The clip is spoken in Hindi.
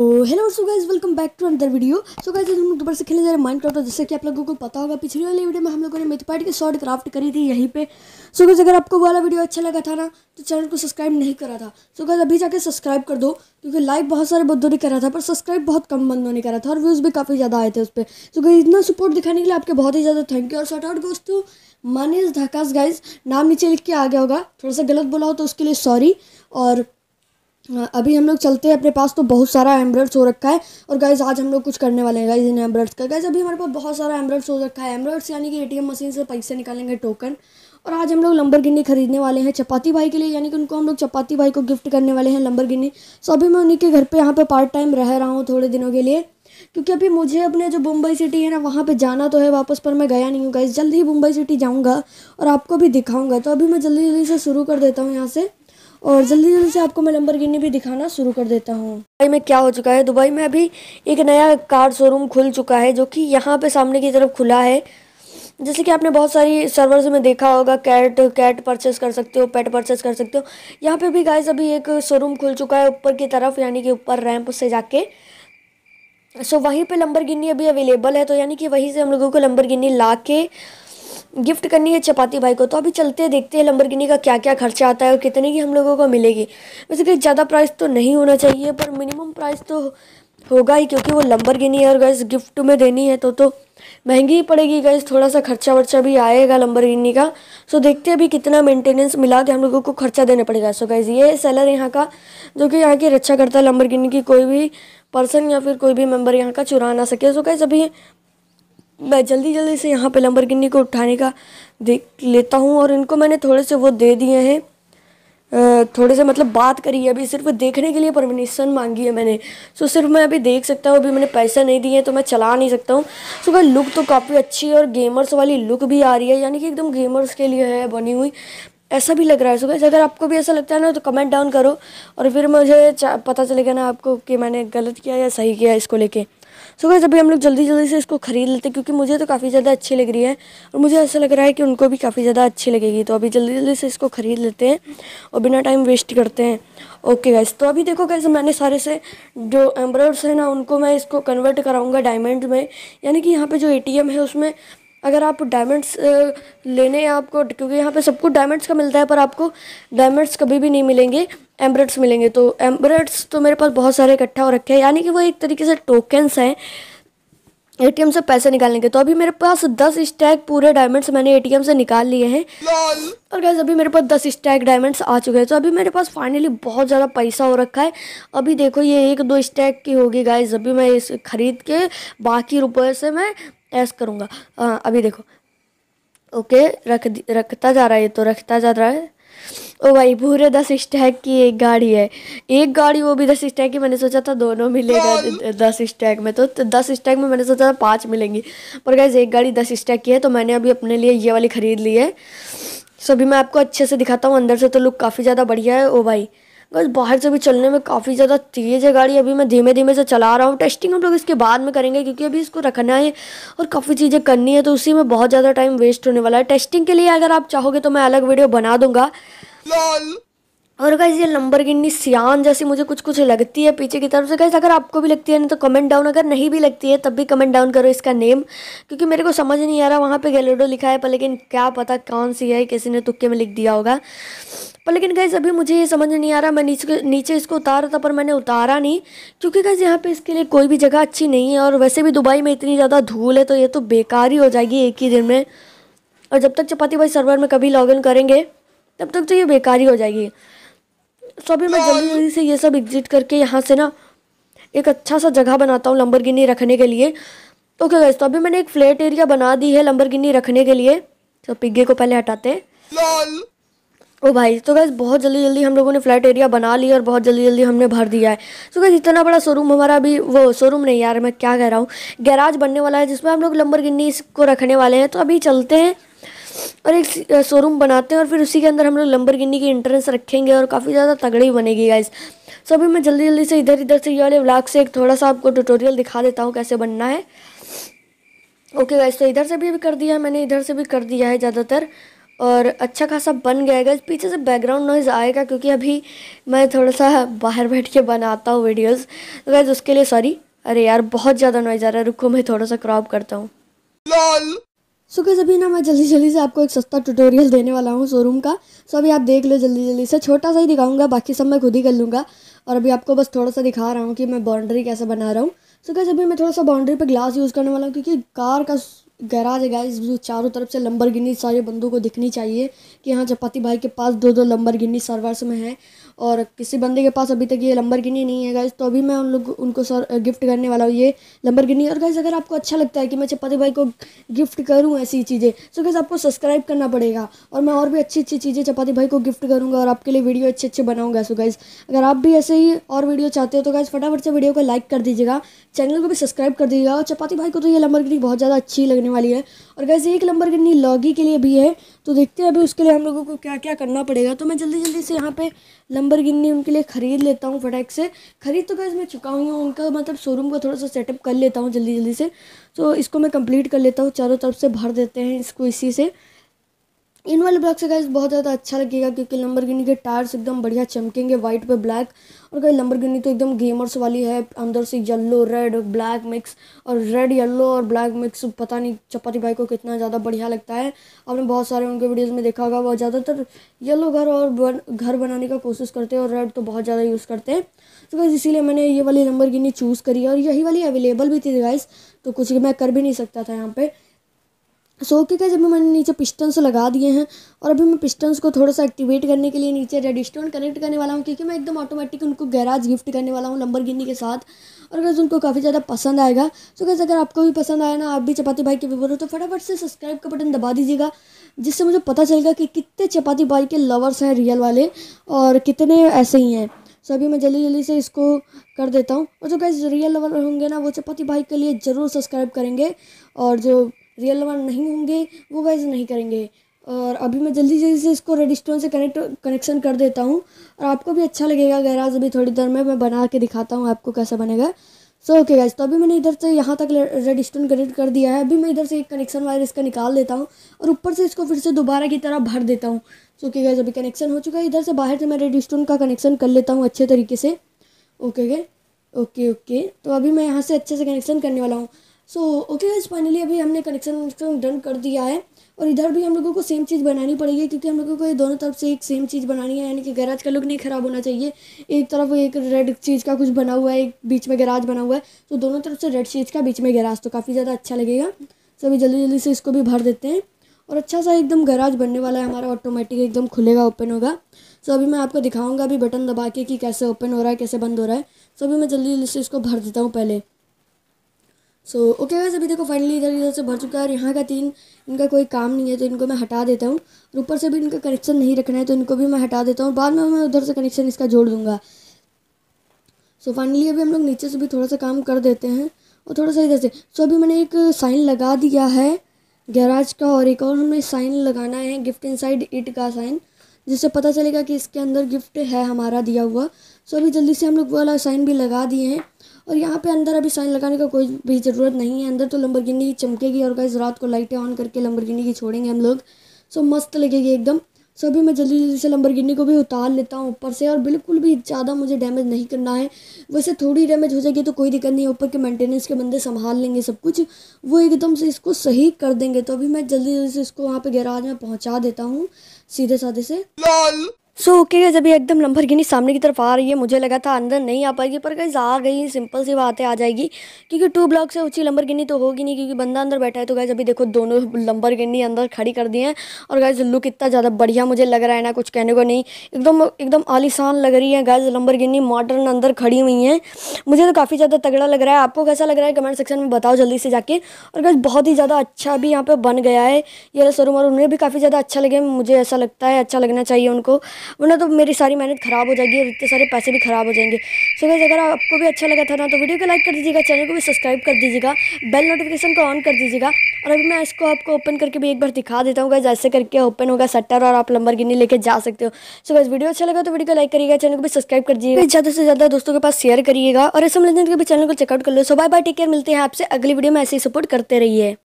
hello so guys welcome back to another video so guys हम लोग दोबारा से खेलने जा रहे हैं माइंड क्राफ्ट जैसे कि आप लोगों को पता होगा पिछले वाले वीडियो में हम लोगों ने मिथपाइट की शॉर्ट क्राफ्ट करी थी यहीं पे सो so अगर आपको वाला वीडियो अच्छा लगा था ना तो चैनल को सब्सक्राइब नहीं करा था सो so अभी जाके सब्सक्राइब कर दो क्योंकि लाइक बहुत सारे बंदों ने करा था पर सब्सक्राइब बहुत कम बंदों ने करा था और व्यूज़ भी काफ़ी ज़्यादा आए थे उस पर सो गाइस इतना सपोर्ट दिखाने के लिए आपके बहुत ही ज़्यादा थैंक यू और शॉर्ट आउट दोस्तों मानिस ढाकास गाइज नाम नीचे लिख के आ गया होगा थोड़ा सा गलत बोला हो तो उसके लिए सॉरी और हाँ, अभी हम लोग चलते हैं अपने पास तो बहुत सारा एम्ब्रॉड्स हो रखा है और गाइज आज हम लोग कुछ करने वाले हैं गाइज इन एम्ब्रॉड्स का गाइज अभी हमारे पास बहुत सारा एम्ब्रॉड्स हो रखा है एम्ब्रॉड्स यानी कि एटीएम मशीन से पैसे निकालेंगे टोकन और आज हम लोग लंबर गिन्नी खरीदने वाले हैं चपाती भाई के लिए यानी कि उनको हम लोग चपाती भाई को गिफ्ट करने वाले हैं लंबर गिन्नी सो अभी मैं उन्हीं के घर पर यहाँ पर पार्ट टाइम रह रहा हूँ थोड़े दिनों के लिए क्योंकि अभी मुझे अपने जो मुंबई सिटी है ना वहाँ पे जाना तो है वापस पर मैं गया नहीं हूँ गाइज जल्द ही मुंबई सिटी जाऊँगा और आपको भी दिखाऊँगा तो अभी मैं जल्दी जल्दी से शुरू कर देता हूँ यहाँ से और जल्दी जल्दी से आपको मैं नंबर गिनी भी दिखाना शुरू कर देता हूँ दुबई में क्या हो चुका है दुबई में अभी एक नया कार शोरूम खुल चुका है जो कि यहाँ पे सामने की तरफ खुला है जैसे कि आपने बहुत सारी सर्वर्स में देखा होगा कैट कैट परचेस कर सकते हो पेट परचेस कर सकते हो यहाँ पे भी गाइस अभी एक शोरूम खुल चुका है ऊपर की तरफ यानी कि ऊपर रैंप से जाके सो वहीं पे लंबर अभी अवेलेबल है तो यानी कि वहीं से हम लोगों को लंबर ला के गिफ्ट करनी है चपाती भाई को तो अभी चलते हैं देखते हैं लंबरगिनी का क्या क्या खर्चा आता है और कितने की हम लोगों को मिलेगी वैसे कि ज़्यादा प्राइस तो नहीं होना चाहिए पर मिनिमम प्राइस तो होगा ही क्योंकि वो लंबरगिनी है और गैस गिफ्ट में देनी है तो तो महंगी ही पड़ेगी गैस थोड़ा सा खर्चा वर्चा भी आएगा लंबरगिनी का सो देखते हैं अभी कितना मेंटेनेंस मिला के हम लोगों को खर्चा देना पड़ेगा सो गैस ये सेलर यहाँ का जो कि यहाँ की रक्षा करता है लंबरगिनी की कोई भी पर्सन या फिर कोई भी मेम्बर यहाँ का चुरा ना सके सो गैस अभी मैं जल्दी जल्दी से यहाँ पे गिन्नी को उठाने का देख लेता हूँ और इनको मैंने थोड़े से वो दे दिए हैं थोड़े से मतलब बात करी है अभी सिर्फ देखने के लिए परमिशन मांगी है मैंने सो सिर्फ मैं अभी देख सकता हूँ अभी मैंने पैसा नहीं दिए तो मैं चला नहीं सकता हूँ सो का लुक तो काफ़ी अच्छी है और गेमर्स वाली लुक भी आ रही है यानी कि एकदम गेमर्स के लिए है बनी हुई ऐसा भी लग रहा है सो अगर आपको भी ऐसा लगता है ना तो कमेंट डाउन करो और फिर मुझे पता चलेगा ना आपको कि मैंने गलत किया या सही किया इसको लेके सो गैस अभी हम लोग जल्दी जल्दी से इसको ख़रीद लेते हैं क्योंकि मुझे तो काफ़ी ज़्यादा अच्छी लग रही है और मुझे ऐसा लग रहा है कि उनको भी काफ़ी ज़्यादा अच्छी लगेगी तो अभी जल्दी जल्दी से इसको ख़रीद लेते हैं और बिना टाइम वेस्ट करते हैं ओके गैस तो अभी देखो कैसे मैंने सारे से जो एम्ब्रॉयड्स हैं ना उनको मैं इसको कन्वर्ट कराऊँगा डायमंड में यानी कि यहाँ पर जो ए है उसमें अगर आप डायमंड्स लेने हैं आपको क्योंकि यहाँ पे सबको डायमंड्स का मिलता है पर आपको डायमंड्स कभी भी नहीं मिलेंगे एम्ब्रेड्स मिलेंगे तो एम्ब्रेड्स तो मेरे पास बहुत सारे इकट्ठा हो रखे हैं यानी कि वो एक तरीके से टोकन्स हैं एटीएम से पैसे निकालने के तो अभी मेरे पास दस स्टैक पूरे डायमंड्स मैंने एटीएम से निकाल लिए हैं और गैस अभी मेरे पास दस स्टैक डायमंड्स आ चुके हैं तो अभी मेरे पास फाइनली बहुत ज़्यादा पैसा हो रखा है अभी देखो ये एक दो स्टैक की होगी गाइज अभी मैं इस खरीद के बाकी रुपये से मैं ऐस करूँगा अभी देखो ओके रख रखता जा रहा है ये तो रखता जा रहा है ओ भाई पूरे दस स्टैक की एक गाड़ी है एक गाड़ी वो भी दस स्टैक की मैंने सोचा था दोनों मिलेगा दस स्टैक में तो, दस स्टैक में मैंने सोचा था पाँच मिलेंगी पर गैस एक गाड़ी दस स्टैक की है तो मैंने अभी अपने लिए ये वाली ख़रीद ली है सो अभी मैं आपको अच्छे से दिखाता हूँ अंदर से तो लुक काफ़ी ज़्यादा बढ़िया है ओ भाई बस बाहर से भी चलने में काफ़ी ज़्यादा तेज़ है गाड़ी अभी मैं धीमे धीमे से चला रहा हूँ टेस्टिंग हम लोग इसके बाद में करेंगे क्योंकि अभी इसको रखना है और काफ़ी चीज़ें करनी है तो उसी में बहुत ज़्यादा टाइम वेस्ट होने वाला है टेस्टिंग के लिए अगर आप चाहोगे तो मैं अलग वीडियो बना दूँगा और गाइज ये लंबर गिन्नी सियान जैसी मुझे कुछ कुछ लगती है पीछे की तरफ से गाइज अगर आपको भी लगती है ना तो कमेंट डाउन अगर नहीं भी लगती है तब भी कमेंट डाउन करो इसका नेम क्योंकि मेरे को समझ नहीं आ रहा वहाँ पे गैलेडो लिखा है पर लेकिन क्या पता कौन सी है किसी ने तुक्के में लिख दिया होगा पर लेकिन गाइज अभी मुझे ये समझ नहीं आ रहा मैं नीचे नीचे इसको उतारा था पर मैंने उतारा नहीं क्योंकि गाइज यहाँ पर इसके लिए कोई भी जगह अच्छी नहीं है और वैसे भी दुबई में इतनी ज़्यादा धूल है तो ये तो बेकार ही हो जाएगी एक ही दिन में और जब तक चपाती भाई सर्वर में कभी लॉग इन करेंगे तब तक तो ये बेकार ही हो जाएगी सो अभी मैं तो जल्दी जल्दी से ये सब एग्जिट करके यहाँ से ना एक अच्छा सा जगह बनाता हूँ लंबरगिनी रखने के लिए ओके गैस तो अभी मैंने एक फ्लैट एरिया बना दी है लंबरगिनी रखने के लिए तो पिग्गे को पहले हटाते हैं ओ भाई तो गैस बहुत जल्दी जल्दी हम लोगों ने फ्लैट एरिया बना लिया और बहुत जल्दी जल्दी हमने भर दिया है तो गैस इतना बड़ा शोरूम हमारा अभी वो शोरूम नहीं यार मैं क्या कह रहा हूँ गैराज बनने वाला है जिसमें हम लोग लंबर को रखने वाले हैं तो अभी चलते हैं और एक शोरूम बनाते हैं और फिर उसी के अंदर हम लोग लंबर की इंट्रेंस रखेंगे और काफ़ी ज़्यादा तगड़ी बनेगी गाइज सो अभी मैं जल्दी जल्दी से इधर इधर से ये वाले ब्लॉग से एक थोड़ा सा आपको ट्यूटोरियल दिखा देता हूँ कैसे बनना है ओके गाइज तो इधर से भी अभी कर दिया है मैंने इधर से भी कर दिया है ज़्यादातर और अच्छा खासा बन गया है पीछे से बैकग्राउंड नॉइज़ आएगा क्योंकि अभी मैं थोड़ा सा बाहर बैठ के बनाता हूँ वीडियोज़ तो गैस उसके लिए सॉरी अरे यार बहुत ज़्यादा नॉइज़ आ रहा है रुको मैं थोड़ा सा क्रॉप करता हूँ सो कैसे अभी ना मैं जल्दी जल्दी से आपको एक सस्ता ट्यूटोरियल देने वाला हूँ शोरूम का सो अभी आप देख लो जल्दी जल्दी से छोटा सा ही दिखाऊंगा बाकी सब मैं खुद ही कर लूँगा और अभी आपको बस थोड़ा सा दिखा रहा हूँ कि मैं बाउंड्री कैसे बना रहा हूँ सो कैसे अभी मैं थोड़ा सा बाउंड्री पर ग्लास यूज़ करने वाला हूँ क्योंकि कार का गैराज है गाइस चारों तरफ से लंबर सारे बंदों को दिखनी चाहिए कि हाँ चपाती भाई के पास दो दो लंबर सर्वर्स में है और किसी बंदे के पास अभी तक ये लंबर नहीं है गाइज तो अभी मैं उन लोग उनको सर गिफ्ट करने वाला हूँ ये लंबर और गाइज अगर आपको अच्छा लगता है कि मैं चपाती भाई को गिफ्ट करूँ ऐसी चीज़ें सो तो गैस आपको सब्सक्राइब करना पड़ेगा और मैं और भी अच्छी अच्छी चीज़ें चपाती भाई को गिफ्ट करूँगा और आपके लिए वीडियो अच्छे अच्छे बनाऊँगा सो गाइज अगर आप भी ऐसे ही और वीडियो चाहते हो तो गाइज फटाफट से वीडियो को लाइक कर दीजिएगा चैनल को भी सब्सक्राइब कर दीजिएगा और चपाती भाई को तो ये लंबर बहुत ज़्यादा अच्छी लगने वाली है और गैस एक लंबर गिरनी लॉगी के लिए भी है तो देखते हैं अभी उसके लिए हम लोगों को क्या क्या करना पड़ेगा तो मैं जल्दी जल्दी से यहाँ पर लंबर नंबर गिननी उनके लिए ख़रीद लेता हूँ फटैक से ख़रीद तो गैस मैं चुका हुई हूँ उनका मतलब शोरूम का थोड़ा सा सेटअप कर लेता हूँ जल्दी जल्दी से तो इसको मैं कंप्लीट कर लेता हूँ चारों तरफ से भर देते हैं इसको इसी से इन वाले ब्लॉक से गाइस बहुत ज़्यादा अच्छा लगेगा क्योंकि लंबर के टायर्स एकदम बढ़िया चमकेंगे वाइट पे ब्लैक और गाइस लंबर तो एकदम गेमर्स वाली है अंदर से येलो रेड और ब्लैक मिक्स और रेड येलो और ब्लैक मिक्स पता नहीं चपाती भाई को कितना ज़्यादा बढ़िया लगता है आपने बहुत सारे उनके वीडियोज़ में देखा होगा वह ज़्यादातर येलो घर और घर बनाने का कोशिश करते हैं और रेड तो बहुत ज़्यादा यूज़ करते हैं तो गाइज इसीलिए मैंने ये वाली लंबर चूज़ करी है और यही वाली अवेलेबल भी थी गाइस तो कुछ मैं कर भी नहीं सकता था यहाँ पर सो के क्या जब मैंने नीचे पिस्टन्स लगा दिए हैं और अभी मैं पिस्टन्स को थोड़ा सा एक्टिवेट करने के लिए नीचे रेडिस्टोन कनेक्ट करने वाला हूँ क्योंकि मैं एकदम ऑटोमेटिक उनको गैराज गिफ्ट करने वाला हूँ लंबर के साथ और अगर उनको काफ़ी ज़्यादा पसंद आएगा सो कैसे अगर आपको भी पसंद आया ना आप भी चपाती भाई के व्यवर हो तो फटाफट से सब्सक्राइब का बटन दबा दीजिएगा जिससे मुझे पता चलेगा कि कितने चपाती भाई के लवर्स हैं रियल वाले और कितने ऐसे ही हैं सो अभी मैं जल्दी जल्दी से इसको कर देता हूँ और जो कैसे रियल लवर होंगे ना वो चपाती भाई के लिए ज़रूर सब्सक्राइब करेंगे और जो रियल वन नहीं होंगे वो गाइज नहीं करेंगे और अभी मैं जल्दी जल्दी से इसको रेडिस्टोन से कनेक्ट कनेक्शन कर देता हूँ और आपको भी अच्छा लगेगा गैराज अभी थोड़ी देर में मैं बना के दिखाता हूँ आपको कैसा बनेगा सो ओके गाइज तो अभी मैंने इधर से यहाँ तक रेड स्टोन कनेक्ट कर दिया है अभी मैं इधर से एक कनेक्शन वायर इसका निकाल देता हूँ और ऊपर से इसको फिर से दोबारा की तरह भर देता हूँ सो ओके गाइज अभी कनेक्शन हो चुका है इधर से बाहर से मैं रेड स्टोन का कनेक्शन कर लेता हूँ अच्छे तरीके से ओके गए ओके ओके तो अभी मैं यहाँ से अच्छे से कनेक्शन करने वाला हूँ सो ओके गाइज फाइनली अभी हमने कनेक्शन डन कर दिया है और इधर भी हम लोगों को सेम चीज़ बनानी पड़ेगी क्योंकि हम लोगों को ये दोनों तरफ से एक सेम चीज़ बनानी है यानी कि गैराज का लुक नहीं ख़राब होना चाहिए एक तरफ एक रेड चीज़ का कुछ बना हुआ है एक बीच में गैराज बना हुआ है तो दोनों तरफ से रेड चीज़ का बीच में गैराज तो काफ़ी ज़्यादा अच्छा लगेगा सभी जल्दी जल्दी से इसको भी भर देते हैं और अच्छा सा एकदम गैराज बनने वाला है हमारा ऑटोमेटिक एकदम खुलेगा ओपन होगा सो अभी मैं आपको दिखाऊँगा अभी बटन दबा के कि कैसे ओपन हो रहा है कैसे बंद हो रहा है सो अभी मैं जल्दी जल्दी से इसको भर देता हूँ पहले सो ओके वैसे अभी देखो फाइनली इधर इधर से भर चुका है और यहाँ का तीन इनका कोई काम नहीं है तो इनको मैं हटा देता हूँ और ऊपर से भी इनका कनेक्शन नहीं रखना है तो इनको भी मैं हटा देता हूँ बाद में मैं उधर से कनेक्शन इसका जोड़ दूँगा सो so, फाइनली अभी हम लोग नीचे से भी थोड़ा सा काम कर देते हैं और थोड़ा सा इधर से सो so, अभी मैंने एक साइन लगा दिया है गैराज का और एक और हमें साइन लगाना है गिफ्ट इन इट का साइन जिससे पता चलेगा कि इसके अंदर गिफ्ट है हमारा दिया हुआ सो अभी जल्दी से हम लोग वाला साइन भी लगा दिए हैं और यहाँ पे अंदर अभी साइन लगाने का कोई भी ज़रूरत नहीं है अंदर तो लम्बरगिनी गिनी चमकेगी और गाइज रात को लाइटें ऑन करके गिनी की छोड़ेंगे हम लोग सो मस्त लगेगी एकदम सो अभी मैं जल्दी जल्दी से गिनी को भी उतार लेता हूँ ऊपर से और बिल्कुल भी ज़्यादा मुझे डैमेज नहीं करना है वैसे थोड़ी डैमेज हो जाएगी तो कोई दिक्कत नहीं है ऊपर के मेंटेनेंस के बंदे संभाल लेंगे सब कुछ वो एकदम से इसको सही कर देंगे तो अभी मैं जल्दी जल्दी से इसको वहाँ पर गैराज में पहुँचा देता हूँ सीधे साधे से लाल सो ओके जब अभी एकदम लंबर गिनी सामने की तरफ आ रही है मुझे लगा था अंदर नहीं आ पाएगी पर गैस आ गई सिंपल सी बात है आ जाएगी क्योंकि टू ब्लॉक से ऊँची गिनी तो होगी नहीं क्योंकि बंदा अंदर बैठा है तो गैस अभी देखो दोनों लंबर गिनी अंदर खड़ी कर दी है और गैस लुक इतना ज़्यादा बढ़िया मुझे लग रहा है ना कुछ कहने को नहीं एकदम एकदम आलिशान लग रही है गैस लम्बरगिनी मॉडर्न अंदर खड़ी हुई हैं मुझे तो काफ़ी ज़्यादा तगड़ा लग रहा है आपको कैसा लग रहा है कमेंट सेक्शन में बताओ जल्दी से जाके और गैस बहुत ही ज़्यादा अच्छा भी यहाँ पर बन गया है ये शोरूम और उन्हें भी काफ़ी ज़्यादा अच्छा लगे मुझे ऐसा लगता है अच्छा लगना चाहिए उनको वरना तो मेरी सारी मेहनत ख़राब हो जाएगी और इतने सारे पैसे भी ख़राब हो जाएंगे सो so गाइस अगर आपको भी अच्छा लगा था ना तो वीडियो को लाइक कर दीजिएगा चैनल को भी सब्सक्राइब कर दीजिएगा बेल नोटिफिकेशन को ऑन कर दीजिएगा और अभी मैं इसको आपको ओपन करके भी एक बार दिखा देता हूँ गाइज ऐसे करके ओपन होगा सट्टर और आप लंबर गिनी लेके जा सकते हो सो so वीडियो अच्छा लगा तो वीडियो को लाइक करिएगा चैनल को भी सब्सक्राइब कर दीजिएगा ज़्यादा से ज़्यादा दोस्तों के पास शेयर करिएगा और ऐसे मिलने के भी चैनल को चेकआउट कर लो so bye bye take care मिलते हैं आपसे अगली वीडियो में ऐसे ही सपोर्ट करते रहिए